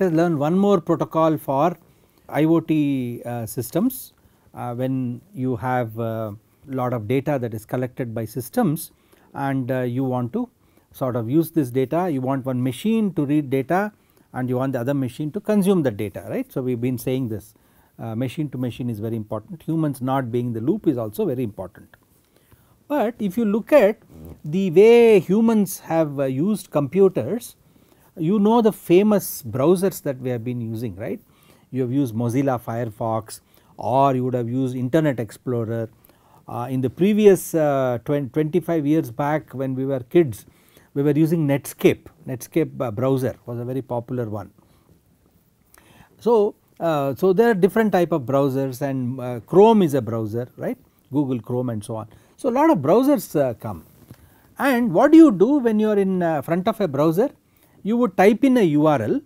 let us learn one more protocol for IoT uh, systems uh, when you have a lot of data that is collected by systems and uh, you want to sort of use this data you want one machine to read data and you want the other machine to consume the data right. So, we have been saying this uh, machine to machine is very important humans not being the loop is also very important. But if you look at the way humans have uh, used computers you know the famous browsers that we have been using right. You have used Mozilla Firefox or you would have used Internet Explorer. Uh, in the previous uh, 20, 25 years back when we were kids we were using Netscape, Netscape uh, browser was a very popular one. So, uh, so there are different type of browsers and uh, Chrome is a browser right Google Chrome and so on. So a lot of browsers uh, come and what do you do when you are in uh, front of a browser you would type in a URL,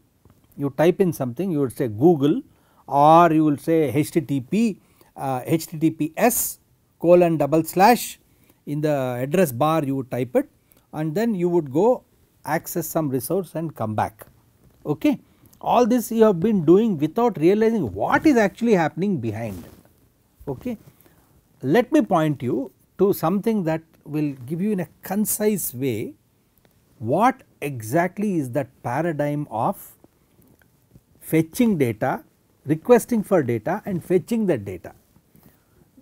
you type in something you would say Google or you will say HTTP, uh, HTTPS colon double slash in the address bar you would type it and then you would go access some resource and come back. Okay. All this you have been doing without realizing what is actually happening behind. Okay. Let me point you to something that will give you in a concise way what exactly is that paradigm of fetching data, requesting for data and fetching the data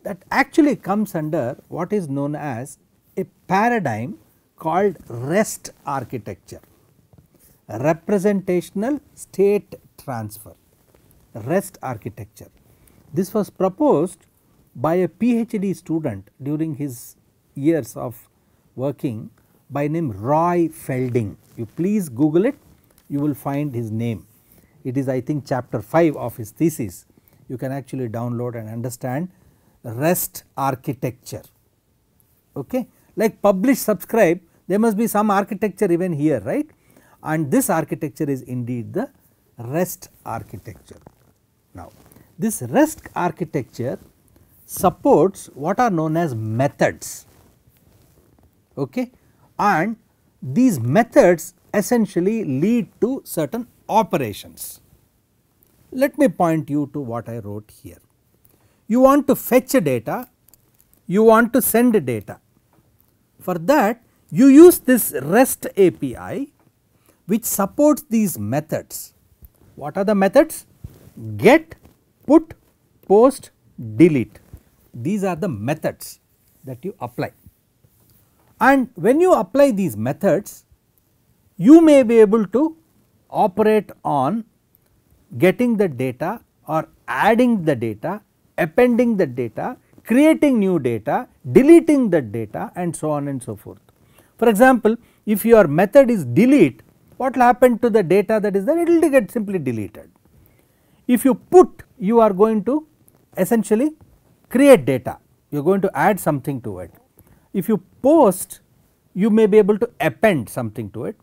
that actually comes under what is known as a paradigm called REST architecture, representational state transfer, REST architecture. This was proposed by a PhD student during his years of working by name Roy Felding. You please Google it, you will find his name. It is I think chapter 5 of his thesis. You can actually download and understand REST architecture. Okay. Like publish, subscribe, there must be some architecture even here, right? And this architecture is indeed the REST architecture. Now, this REST architecture supports what are known as methods. Okay and these methods essentially lead to certain operations. Let me point you to what I wrote here. You want to fetch data, you want to send data. For that you use this REST API which supports these methods. What are the methods? Get, put, post, delete. These are the methods that you apply. And when you apply these methods, you may be able to operate on getting the data or adding the data, appending the data, creating new data, deleting the data and so on and so forth. For example, if your method is delete, what will happen to the data that is there? It will get simply deleted. If you put, you are going to essentially create data, you are going to add something to it. If you post, you may be able to append something to it.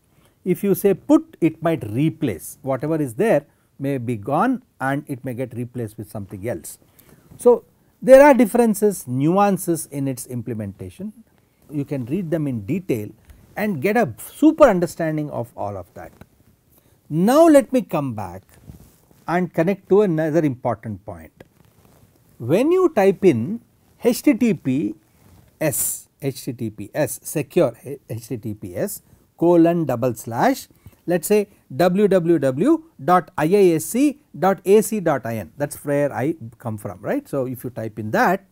If you say put, it might replace whatever is there may be gone and it may get replaced with something else. So, there are differences, nuances in its implementation. You can read them in detail and get a super understanding of all of that. Now, let me come back and connect to another important point. When you type in HTTPS, https secure https colon double slash let us say www.iasc.ac.in that is where I come from right. So, if you type in that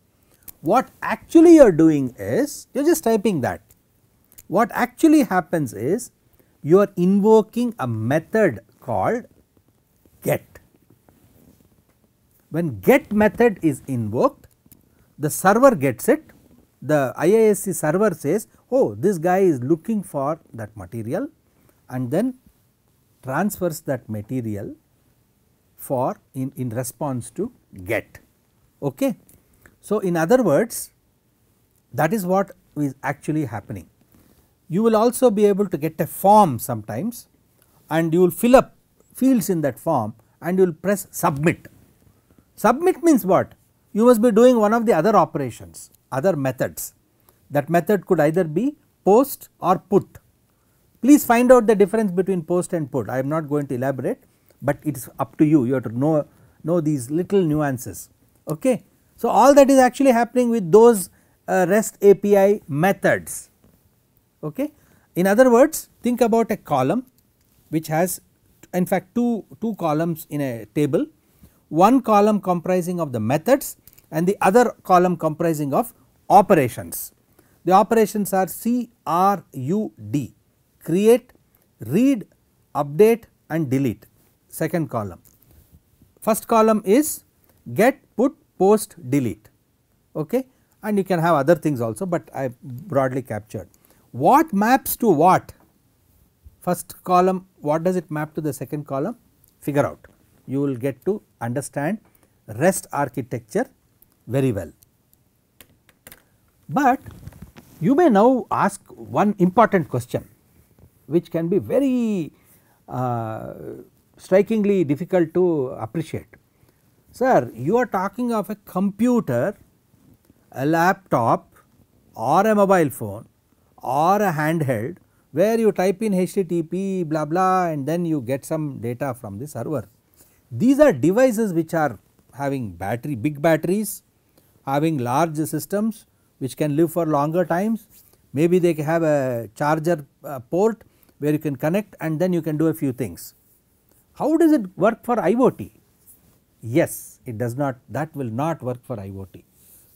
what actually you are doing is you are just typing that what actually happens is you are invoking a method called get. When get method is invoked the server gets it the IISC server says oh this guy is looking for that material and then transfers that material for in, in response to get. Okay. So, in other words that is what is actually happening. You will also be able to get a form sometimes and you will fill up fields in that form and you will press submit. Submit means what? You must be doing one of the other operations other methods. That method could either be post or put. Please find out the difference between post and put. I am not going to elaborate, but it is up to you. You have to know, know these little nuances. Okay. So, all that is actually happening with those uh, REST API methods. Okay. In other words, think about a column which has in fact two, two columns in a table, one column comprising of the methods and the other column comprising of operations. The operations are CRUD create, read, update and delete second column. First column is get, put, post, delete okay? and you can have other things also, but I broadly captured. What maps to what? First column what does it map to the second column? Figure out you will get to understand REST architecture very well. But you may now ask one important question which can be very uh, strikingly difficult to appreciate. Sir, you are talking of a computer, a laptop or a mobile phone or a handheld where you type in HTTP blah blah and then you get some data from the server. These are devices which are having battery big batteries, having large systems which can live for longer times maybe they have a charger uh, port where you can connect and then you can do a few things. How does it work for IoT? Yes, it does not that will not work for IoT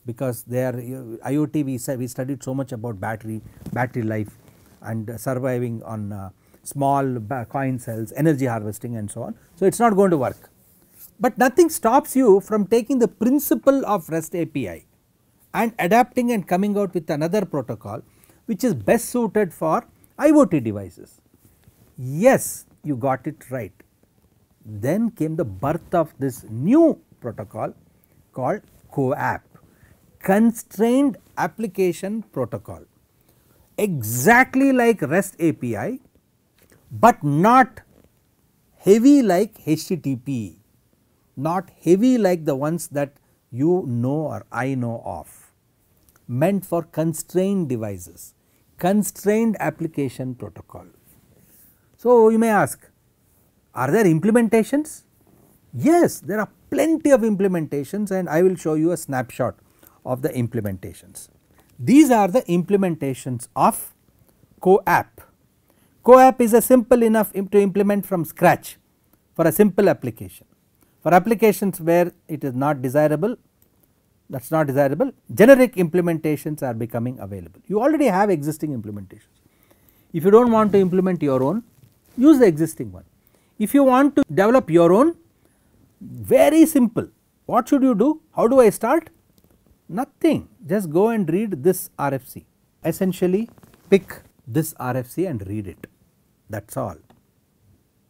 because there IoT we said we studied so much about battery battery life and uh, surviving on uh, small coin cells energy harvesting and so on. So, it is not going to work but nothing stops you from taking the principle of REST API and adapting and coming out with another protocol which is best suited for IoT devices. Yes, you got it right. Then came the birth of this new protocol called CoAP, Constrained Application Protocol, exactly like REST API, but not heavy like HTTP, not heavy like the ones that you know or I know of meant for constrained devices, constrained application protocol. So, you may ask are there implementations? Yes, there are plenty of implementations and I will show you a snapshot of the implementations. These are the implementations of CoAP. CoAP is a simple enough to implement from scratch for a simple application. For applications where it is not desirable, that is not desirable, generic implementations are becoming available. You already have existing implementations. If you do not want to implement your own, use the existing one. If you want to develop your own, very simple. What should you do? How do I start? Nothing. Just go and read this RFC. Essentially, pick this RFC and read it. That is all.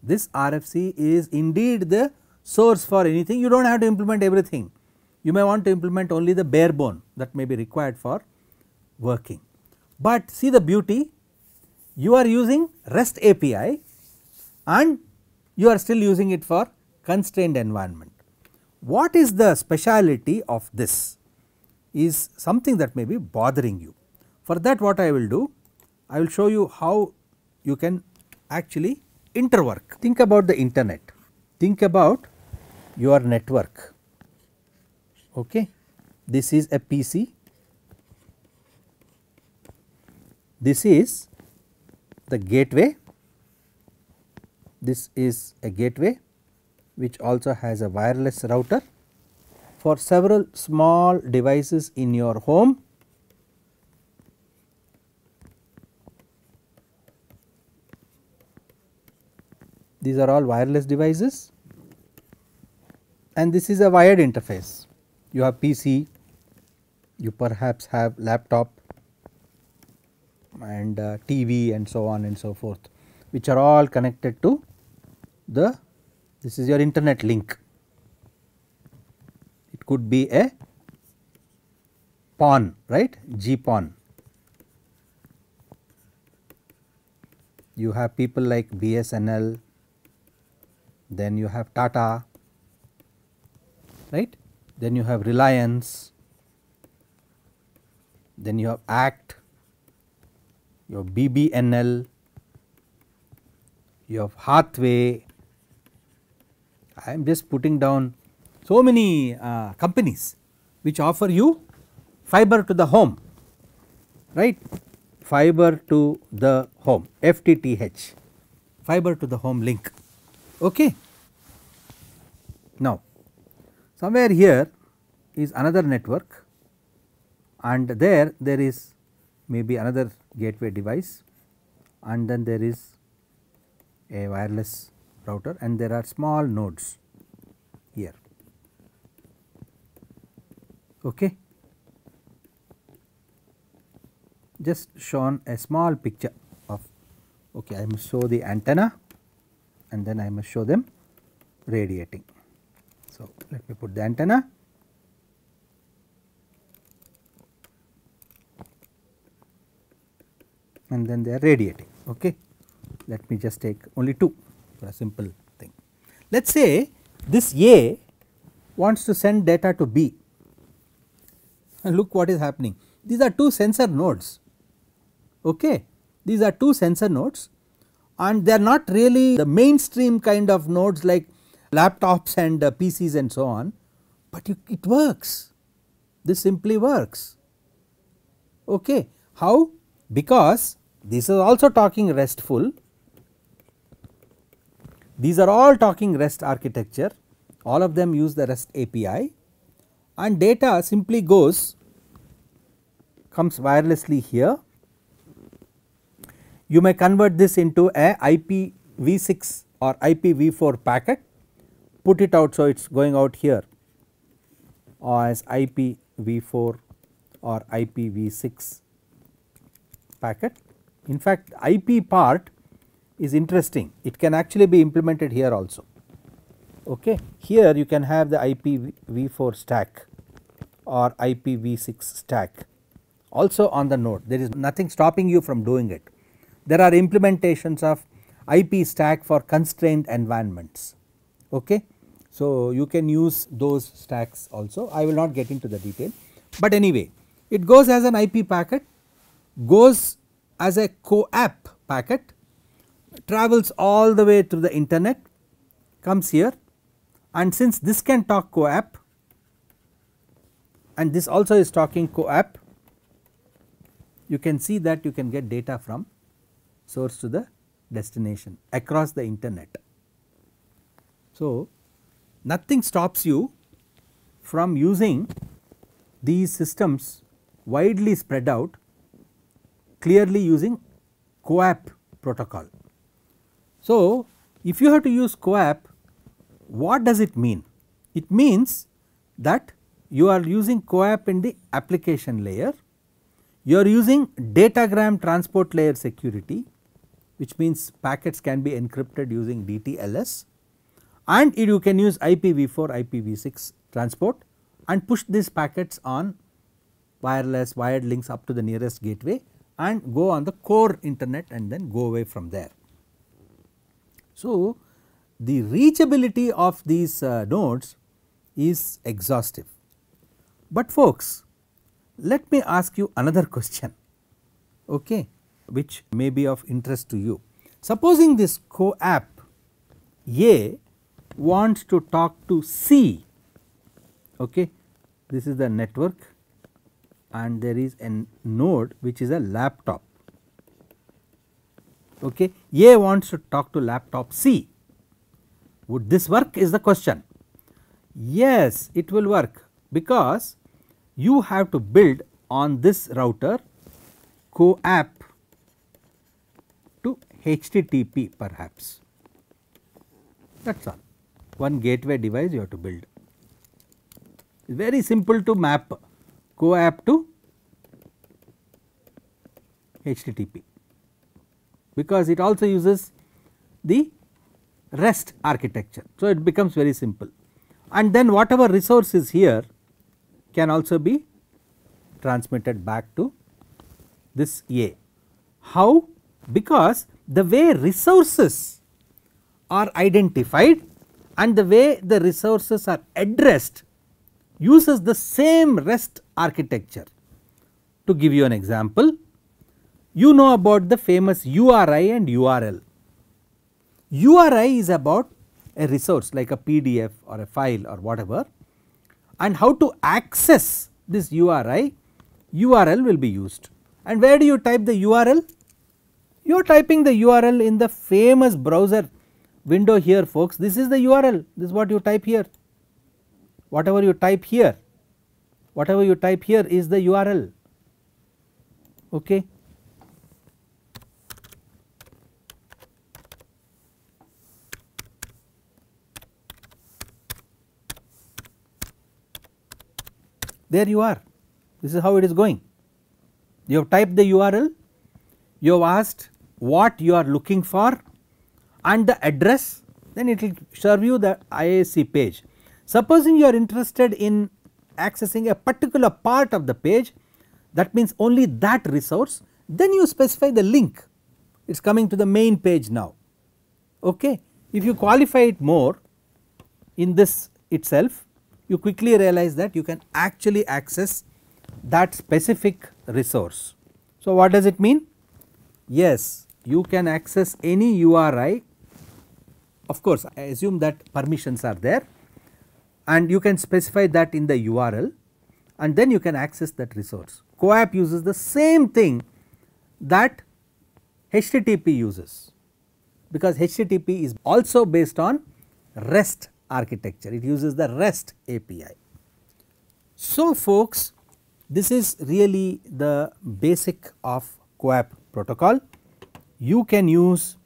This RFC is indeed the source for anything. You do not have to implement everything. You may want to implement only the bare bone that may be required for working. But see the beauty you are using REST API and you are still using it for constrained environment. What is the speciality of this is something that may be bothering you. For that what I will do, I will show you how you can actually interwork. Think about the internet, think about your network okay. This is a PC, this is the gateway, this is a gateway which also has a wireless router for several small devices in your home. These are all wireless devices and this is a wired interface you have PC, you perhaps have laptop and uh, TV and so on and so forth which are all connected to the this is your internet link. It could be a PON right GPON. You have people like BSNL, then you have Tata right then you have reliance, then you have ACT, you have BBNL, you have Hathway. I am just putting down so many uh, companies which offer you fiber to the home, right? Fiber to the home, FTTH, fiber to the home link. Okay. Now, Somewhere here is another network and there there is maybe another gateway device and then there is a wireless router and there are small nodes here. Okay. Just shown a small picture of okay I must show the antenna and then I must show them radiating. So, let me put the antenna. and then they are radiating okay let me just take only two for a simple thing let us say this a wants to send data to b and look what is happening these are two sensor nodes okay these are two sensor nodes and they are not really the mainstream kind of nodes like laptops and uh, PCs and so on, but you, it works. This simply works. Okay. How? Because this is also talking RESTful, these are all talking REST architecture, all of them use the REST API and data simply goes comes wirelessly here. You may convert this into a IPv6 or IPv4 packet put it out. So, it is going out here as IPv4 or IPv6 packet. In fact, IP part is interesting, it can actually be implemented here also. Okay. Here you can have the IPv4 stack or IPv6 stack also on the node, there is nothing stopping you from doing it. There are implementations of IP stack for constrained environments okay. So, you can use those stacks also I will not get into the detail but anyway it goes as an IP packet goes as a co-app packet travels all the way through the internet comes here and since this can talk co-app and this also is talking co-app you can see that you can get data from source to the destination across the internet. So, nothing stops you from using these systems widely spread out clearly using CoAP protocol. So, if you have to use CoAP what does it mean? It means that you are using CoAP in the application layer, you are using datagram transport layer security which means packets can be encrypted using DTLS and you can use IPv4, IPv6 transport and push these packets on wireless wired links up to the nearest gateway and go on the core internet and then go away from there. So, the reachability of these uh, nodes is exhaustive. But folks, let me ask you another question okay, which may be of interest to you. Supposing this co-app A wants to talk to C, okay. this is the network and there is a node which is a laptop. Okay. A wants to talk to laptop C. Would this work is the question? Yes, it will work because you have to build on this router co-app to HTTP perhaps that is all one gateway device you have to build. Very simple to map CoAP to HTTP because it also uses the REST architecture. So, it becomes very simple and then whatever resource is here can also be transmitted back to this A. How? Because the way resources are identified and the way the resources are addressed uses the same REST architecture. To give you an example, you know about the famous URI and URL. URI is about a resource like a PDF or a file or whatever and how to access this URI, URL will be used. And where do you type the URL? You are typing the URL in the famous browser window here folks this is the URL this is what you type here whatever you type here whatever you type here is the URL okay. There you are this is how it is going you have typed the URL you have asked what you are looking for and the address then it will serve you the IAC page. Supposing you are interested in accessing a particular part of the page that means only that resource then you specify the link it is coming to the main page now. Okay. If you qualify it more in this itself you quickly realize that you can actually access that specific resource. So, what does it mean? Yes, you can access any URI of course I assume that permissions are there and you can specify that in the URL and then you can access that resource. CoAP uses the same thing that HTTP uses because HTTP is also based on REST architecture it uses the REST API. So folks this is really the basic of CoAP protocol you can use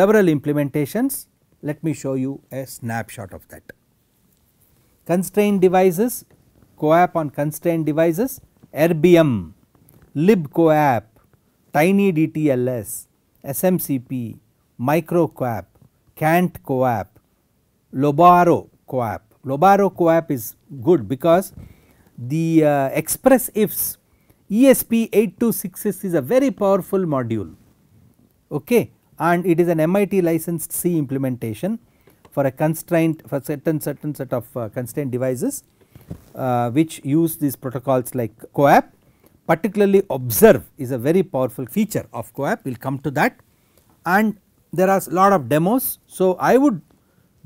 several implementations let me show you a snapshot of that. Constraint devices, CoAP on constraint devices, RBM, LibCoAP, DTLS, SMCP, MicroCoAP, CoAP, Lobaro CoAP. Lobaro CoAP is good because the uh, express ifs ESP8266 is a very powerful module. Okay and it is an MIT licensed C implementation for a constraint for certain certain set of uh, constraint devices uh, which use these protocols like CoAP particularly observe is a very powerful feature of CoAP we will come to that and there are lot of demos. So, I would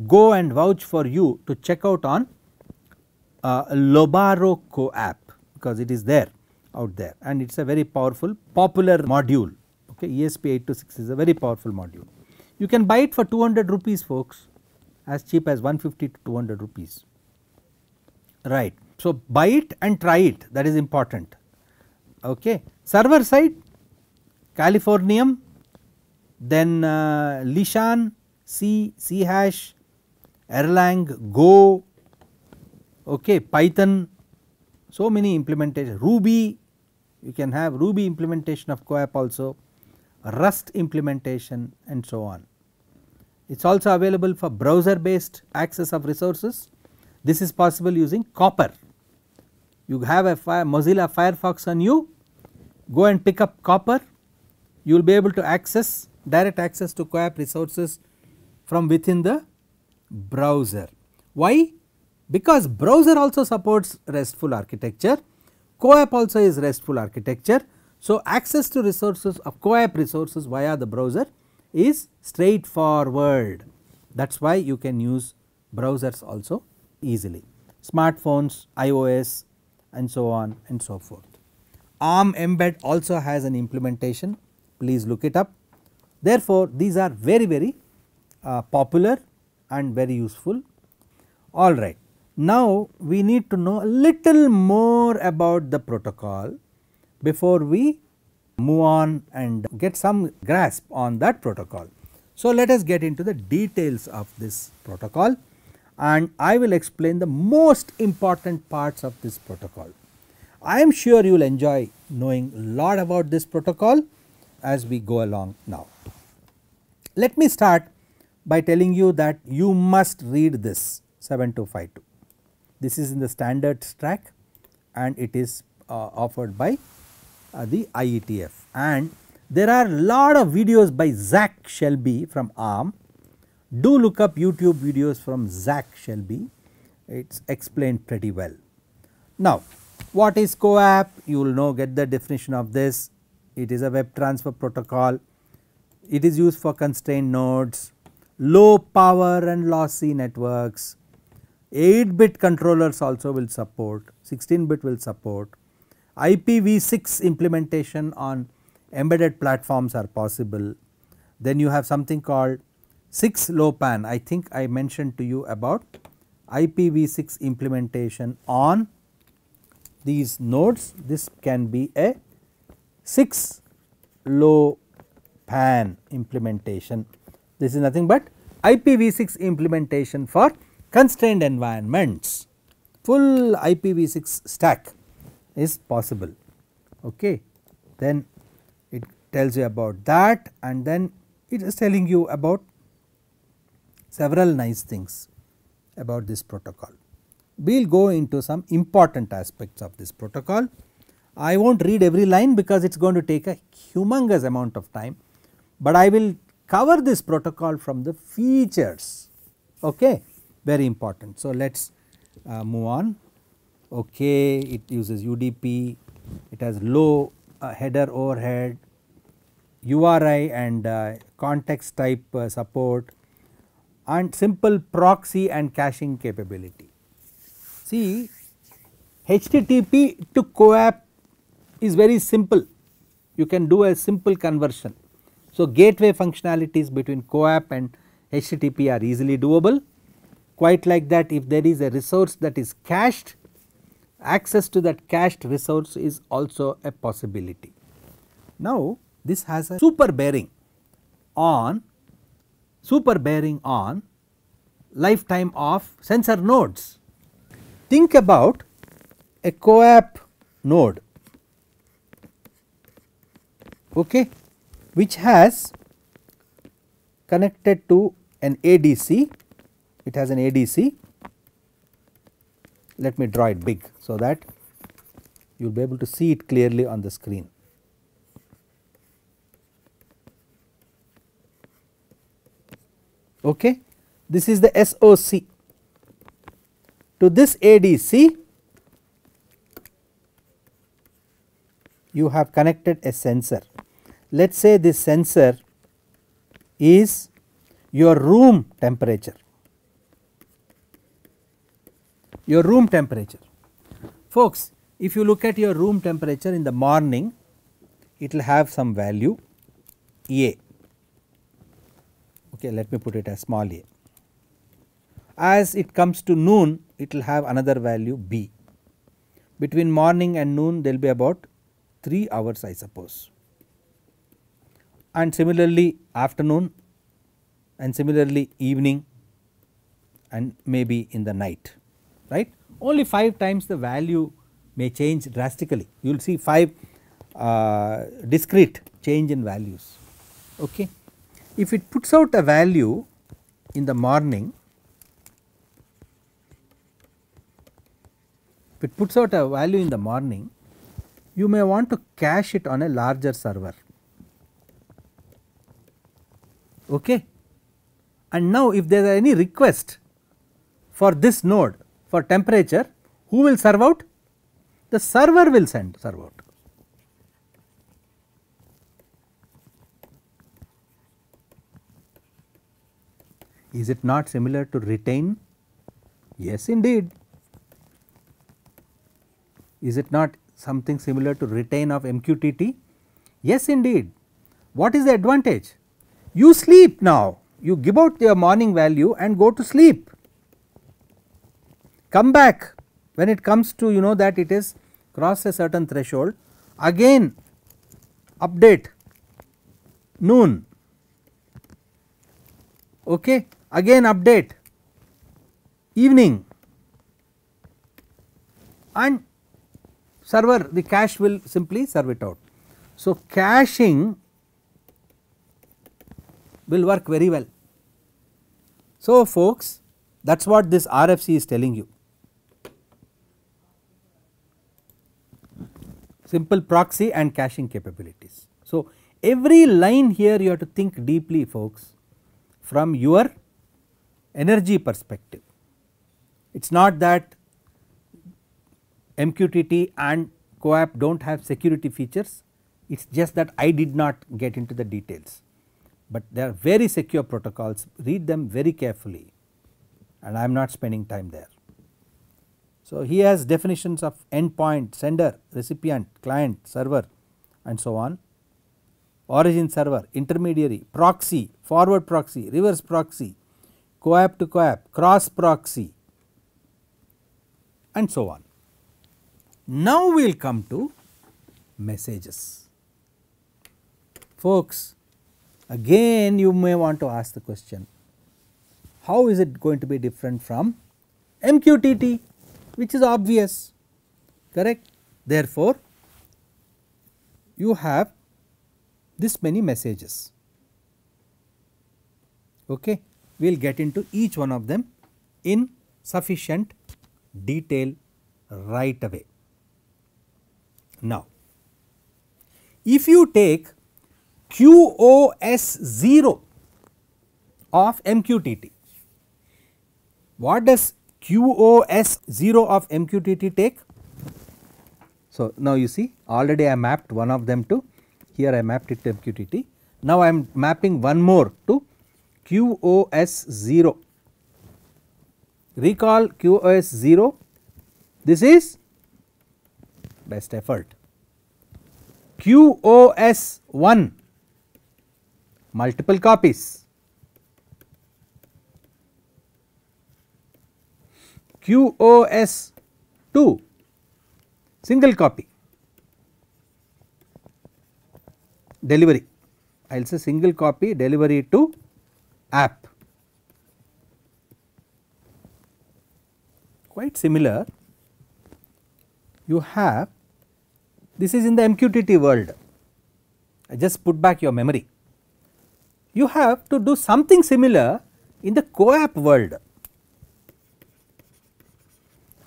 go and vouch for you to check out on uh, Lobaro CoAP because it is there out there and it is a very powerful popular module okay ESP826 is a very powerful module. You can buy it for 200 rupees folks as cheap as 150 to 200 rupees right. So, buy it and try it that is important okay. Server side Californium then uh, Lishan, C, C hash, Erlang, Go, okay, Python, so many implementation, Ruby, you can have Ruby implementation of CoAP also. Rust implementation and so on. It is also available for browser based access of resources. This is possible using copper. You have a fire, Mozilla Firefox on you, go and pick up copper, you will be able to access direct access to CoAP resources from within the browser. Why? Because browser also supports RESTful architecture, CoAP also is RESTful architecture. So, access to resources of resources via the browser is straightforward that is why you can use browsers also easily smartphones, iOS and so on and so forth. ARM embed also has an implementation please look it up. Therefore, these are very very uh, popular and very useful. Alright, now we need to know a little more about the protocol before we move on and get some grasp on that protocol. So, let us get into the details of this protocol and I will explain the most important parts of this protocol. I am sure you will enjoy knowing a lot about this protocol as we go along now. Let me start by telling you that you must read this 7252. This is in the standard stack and it is uh, offered by the IETF and there are lot of videos by Zach Shelby from ARM. Do look up YouTube videos from Zach Shelby, it is explained pretty well. Now what is COAP? You will know get the definition of this. It is a web transfer protocol. It is used for constrained nodes, low power and lossy networks, 8 bit controllers also will support, 16 bit will support IPv6 implementation on embedded platforms are possible. Then you have something called 6 low pan. I think I mentioned to you about IPv6 implementation on these nodes. This can be a 6 low pan implementation. This is nothing but IPv6 implementation for constrained environments, full IPv6 stack is possible. Okay. Then it tells you about that and then it is telling you about several nice things about this protocol. We will go into some important aspects of this protocol. I will not read every line because it is going to take a humongous amount of time, but I will cover this protocol from the features okay very important. So, let us uh, move on okay, it uses UDP, it has low uh, header overhead, URI and uh, context type uh, support and simple proxy and caching capability. See HTTP to CoAP is very simple, you can do a simple conversion. So, gateway functionalities between CoAP and HTTP are easily doable. Quite like that if there is a resource that is cached access to that cached resource is also a possibility. Now, this has a super bearing on super bearing on lifetime of sensor nodes. Think about a co node okay, which has connected to an ADC, it has an ADC let me draw it big so that you will be able to see it clearly on the screen. Okay. This is the SOC. To this ADC, you have connected a sensor. Let us say this sensor is your room temperature your room temperature. Folks, if you look at your room temperature in the morning, it will have some value A. Okay, let me put it as small a. As it comes to noon, it will have another value B. Between morning and noon, there will be about 3 hours, I suppose. And similarly, afternoon and similarly, evening and maybe in the night right. Only 5 times the value may change drastically. You will see 5 uh, discrete change in values. Okay. If it puts out a value in the morning, if it puts out a value in the morning, you may want to cache it on a larger server. Okay. And now if there are any request for this node for temperature, who will serve out? The server will send serve out. Is it not similar to retain? Yes, indeed. Is it not something similar to retain of MQTT? Yes, indeed. What is the advantage? You sleep now, you give out your morning value and go to sleep come back when it comes to you know that it is cross a certain threshold again update noon okay again update evening and server the cache will simply serve it out. So, caching will work very well. So, folks that is what this RFC is telling you. simple proxy and caching capabilities. So, every line here you have to think deeply folks from your energy perspective. It is not that MQTT and CoAP do not have security features, it is just that I did not get into the details. But they are very secure protocols, read them very carefully and I am not spending time there. So, he has definitions of endpoint, sender, recipient, client, server and so on, origin server, intermediary, proxy, forward proxy, reverse proxy, coap to coap, cross proxy and so on. Now, we will come to messages. Folks, again you may want to ask the question, how is it going to be different from MQTT? which is obvious correct. Therefore, you have this many messages. Okay. We will get into each one of them in sufficient detail right away. Now, if you take QoS 0 of MQTT, what does QoS0 of MQTT take. So, now you see already I mapped one of them to here I mapped it to MQTT. Now, I am mapping one more to QoS0. Recall QoS0 this is best effort. QoS1 multiple copies QoS2 single copy delivery I will say single copy delivery to app quite similar you have this is in the MQTT world I just put back your memory you have to do something similar in the co app world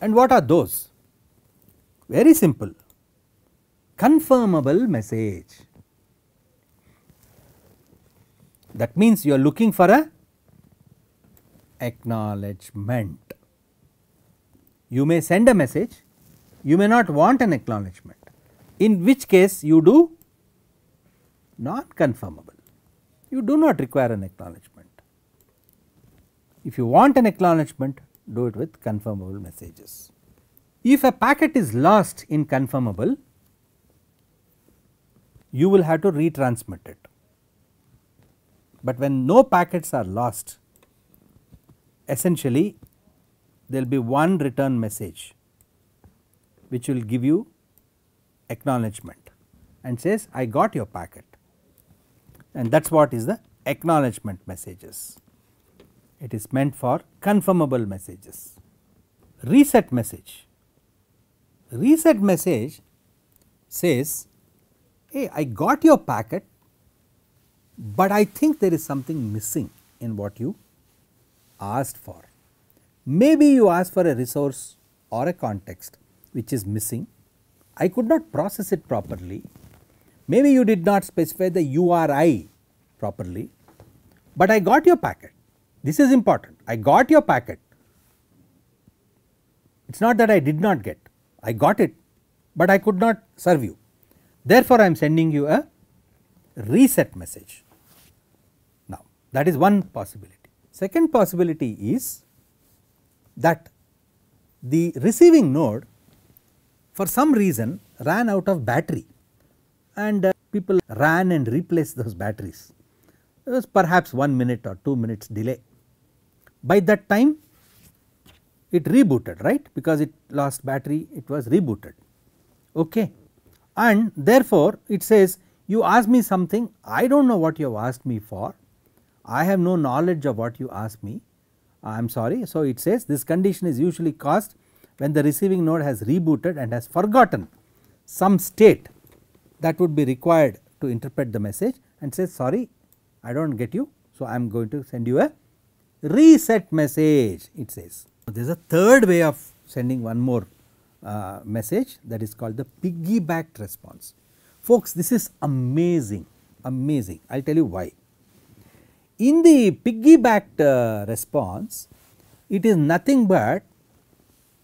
and what are those? Very simple, confirmable message. That means you are looking for a acknowledgement. You may send a message, you may not want an acknowledgement, in which case you do non confirmable. You do not require an acknowledgement. If you want an acknowledgement, do it with confirmable messages. If a packet is lost in confirmable, you will have to retransmit it. But when no packets are lost, essentially there will be one return message which will give you acknowledgement and says I got your packet and that is what is the acknowledgement messages it is meant for confirmable messages. Reset message, reset message says hey I got your packet, but I think there is something missing in what you asked for. Maybe you asked for a resource or a context which is missing. I could not process it properly. Maybe you did not specify the URI properly, but I got your packet. This is important. I got your packet. It is not that I did not get, I got it, but I could not serve you. Therefore, I am sending you a reset message. Now, that is one possibility. Second possibility is that the receiving node for some reason ran out of battery and uh, people ran and replaced those batteries. There was perhaps 1 minute or 2 minutes delay by that time it rebooted right because it lost battery it was rebooted okay and therefore it says you asked me something I do not know what you have asked me for I have no knowledge of what you asked me I am sorry. So, it says this condition is usually caused when the receiving node has rebooted and has forgotten some state that would be required to interpret the message and says sorry I do not get you. So, I am going to send you a reset message it says. There is a third way of sending one more uh, message that is called the piggybacked response. Folks this is amazing, amazing I will tell you why. In the piggybacked uh, response it is nothing but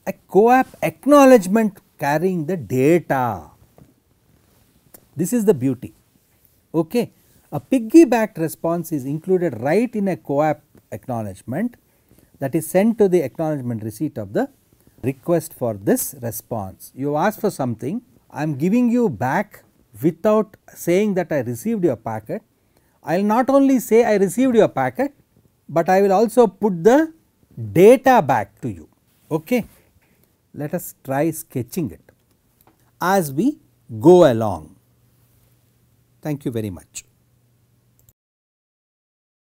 a co-op acknowledgement carrying the data. This is the beauty. Okay. A piggybacked response is included right in a co-op acknowledgement that is sent to the acknowledgement receipt of the request for this response. You ask for something, I am giving you back without saying that I received your packet. I will not only say I received your packet, but I will also put the data back to you. Okay. Let us try sketching it as we go along. Thank you very much.